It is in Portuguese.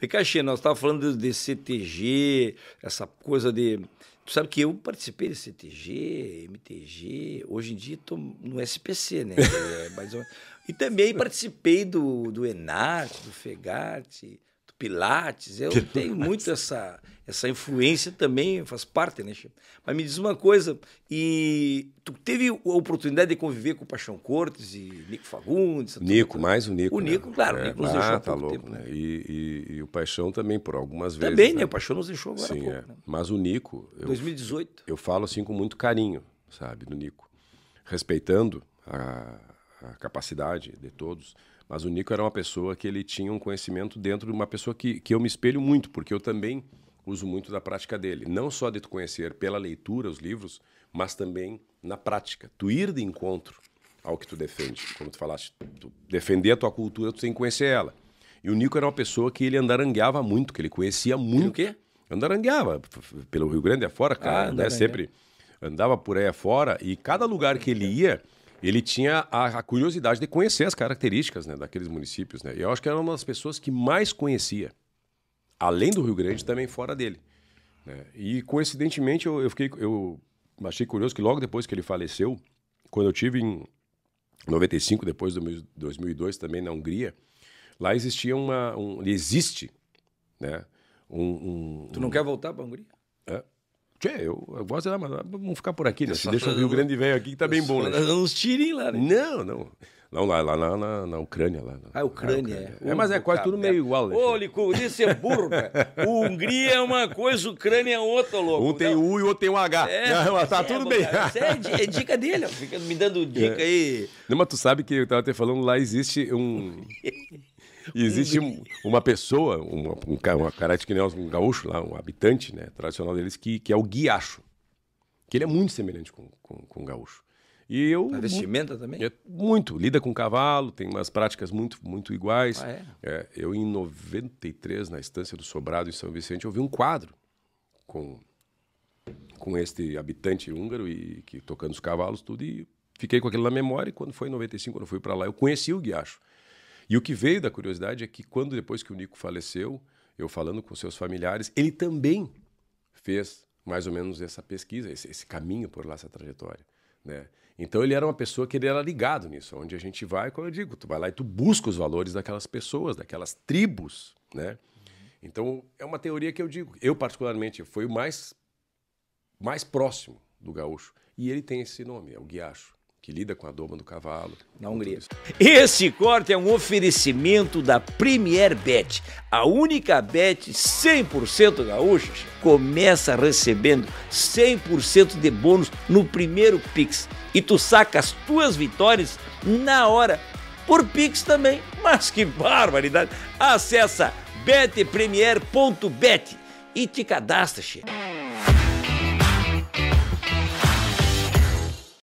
Ricaxi, nós estávamos falando de CTG, essa coisa de. Tu sabe que eu participei de CTG, MTG, hoje em dia estou no SPC, né? É, mais ou E também participei do, do Enart, do FEGART pilates. Eu pilates. tenho muito essa, essa influência também, faz parte, né, Chico? Mas me diz uma coisa, e tu teve a oportunidade de conviver com o Paixão Cortes e Nico Fagundes? Nico, mais o Nico. O né? Nico, claro, é, o Nico nos deixou ah, tá louco, tempo, né? né? E, e, e, o Paixão também, por algumas também, vezes. Também, né? né? O Paixão nos deixou agora Sim, pouco, é. né? Mas o Nico... Eu, 2018. Eu falo assim com muito carinho, sabe, do Nico. Respeitando a a capacidade de todos, mas o Nico era uma pessoa que ele tinha um conhecimento dentro de uma pessoa que, que eu me espelho muito, porque eu também uso muito da prática dele. Não só de tu conhecer pela leitura os livros, mas também na prática. Tu ir de encontro ao que tu defende. Como tu falaste, tu defender a tua cultura, tu tem que conhecer ela. E o Nico era uma pessoa que ele andarangueava muito, que ele conhecia muito. o quê? Andarangueava pelo Rio Grande afora, ah, cara, ah, né? Sempre andava por aí afora e cada lugar que ele ia ele tinha a, a, curiosidade de conhecer as características né, daqueles municípios. Né? E eu acho que era uma das pessoas que mais conhecia, além do Rio Grande, também fora dele. Né? E coincidentemente, eu, eu, fiquei, eu achei curioso que logo depois que ele faleceu, quando eu tive em 95, depois de 2002 também na Hungria, lá existia uma, um, existe, né? Um, um, tu não um... quer voltar para a Hungria? É. Tchê, eu, eu gosto de mas vamos ficar por aqui, né? Se assim, deixa o Rio Grande velho aqui que tá bem bom, né? Uns tirem lá, né? Não, não. Não, lá, lá na, na, na Ucrânia. Lá, ah, Ucrânia, é. Ucrânia. é. é mas é quase tudo meio igual. Né? Ô, Lico, isso é burro, cara. Hungria é uma coisa, Ucrânia é outra, louco. Um tem U e o outro tem um H. É, não, tá é, tudo bem. Cara, isso é, é, dica dele, ó. Fica me dando dica é. aí. Não, mas tu sabe que eu tava até falando, lá existe um... existe uma pessoa, uma, um, uma carete que nem um gaúcho lá, um habitante né, tradicional deles, que, que é o guiacho. Que ele é muito semelhante com, com, com o gaúcho. E eu. A vestimenta também? É, muito. Lida com cavalo, tem umas práticas muito, muito iguais. Ah, é? É, eu, em 93, na estância do Sobrado, em São Vicente, eu vi um quadro com, com este habitante húngaro e que tocando os cavalos, tudo. E fiquei com aquilo na memória. E quando foi em 95, quando eu fui para lá, eu conheci o Guiacho. E o que veio da curiosidade é que quando depois que o Nico faleceu, eu falando com seus familiares, ele também fez mais ou menos essa pesquisa, esse, esse caminho por lá, essa trajetória. Né? Então ele era uma pessoa que ele era ligado nisso, onde a gente vai, como eu digo, tu vai lá e tu busca os valores daquelas pessoas, daquelas tribos, né? Então é uma teoria que eu digo, eu particularmente foi o mais mais próximo do gaúcho e ele tem esse nome, é o guiacho que lida com a doma do cavalo. Na Hungria. Esse corte é um oferecimento da Premier Bet, a única bet 100% gaúcha. Começa recebendo 100% de bônus no primeiro Pix e tu saca as tuas vitórias na hora, por Pix também. Mas que barbaridade! Acessa betpremier.bet e te cadastra, chefe.